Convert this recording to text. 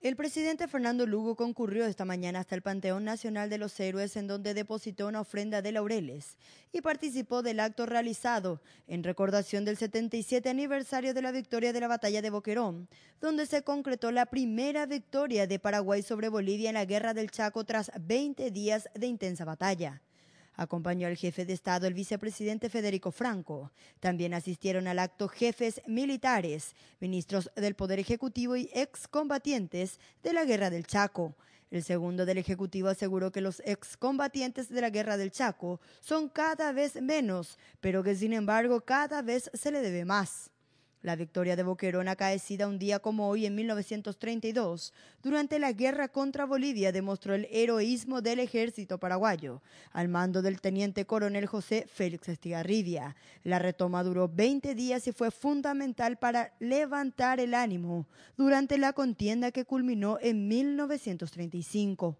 El presidente Fernando Lugo concurrió esta mañana hasta el Panteón Nacional de los Héroes en donde depositó una ofrenda de laureles y participó del acto realizado en recordación del 77 aniversario de la victoria de la batalla de Boquerón, donde se concretó la primera victoria de Paraguay sobre Bolivia en la guerra del Chaco tras 20 días de intensa batalla. Acompañó al jefe de Estado el vicepresidente Federico Franco. También asistieron al acto jefes militares, ministros del Poder Ejecutivo y excombatientes de la Guerra del Chaco. El segundo del Ejecutivo aseguró que los excombatientes de la Guerra del Chaco son cada vez menos, pero que sin embargo cada vez se le debe más. La victoria de Boquerón acaecida un día como hoy en 1932, durante la guerra contra Bolivia, demostró el heroísmo del ejército paraguayo, al mando del teniente coronel José Félix Estigarribia. La retoma duró 20 días y fue fundamental para levantar el ánimo durante la contienda que culminó en 1935.